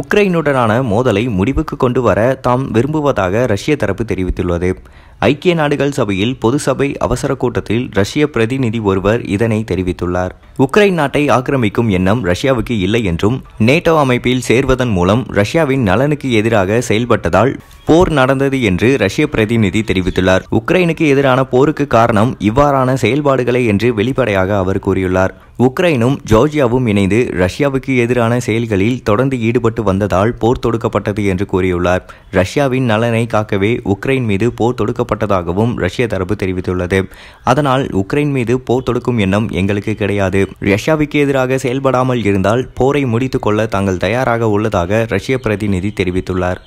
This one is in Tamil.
உக்ரைனுடனான மோதலை முடிவுக்கு கொண்டு வர தாம் விரும்புவதாக ரஷ்ய தரப்பு தெரிவித்துள்ளது ஐக்கிய நாடுகள் சபையில் பொது சபை அவசர கூட்டத்தில் ரஷ்ய பிரதிநிதி ஒருவர் இதனை தெரிவித்துள்ளார் உக்ரைன் நாட்டை ஆக்கிரமிக்கும் எண்ணம் ரஷ்யாவுக்கு இல்லை என்றும் நேட்டோ அமைப்பில் சேர்வதன் மூலம் ரஷ்யாவின் நலனுக்கு எதிராக செயல்பட்டதால் போர் நடந்தது என்று ரஷ்ய பிரதிநிதி தெரிவித்துள்ளார் உக்ரைனுக்கு எதிரான போருக்கு காரணம் இவ்வாறான செயல்பாடுகளை என்று வெளிப்படையாக அவர் கூறியுள்ளார் உக்ரைனும் ஜோர்ஜியாவும் இணைந்து ரஷ்யாவுக்கு எதிரான செயல்களில் தொடர்ந்து ஈடுபட்டு வந்ததால் போர் தொடுக்கப்பட்டது என்று கூறியுள்ளார் ரஷ்யாவின் நலனை காக்கவே உக்ரைன் மீது போர் தொடுக்கப்பட்டது ஏற்பட்டதாகவும் ரஷ்ய தரப்பு தெரிவித்துள்ளது அதனால் உக்ரைன் மீது போர் தொடுக்கும் எண்ணம் எங்களுக்கு கிடையாது ரஷ்யாவுக்கு எதிராக செயல்படாமல் இருந்தால் போரை கொள்ள தாங்கள் தயாராக உள்ளதாக ரஷ்ய பிரதிநிதி தெரிவித்துள்ளார்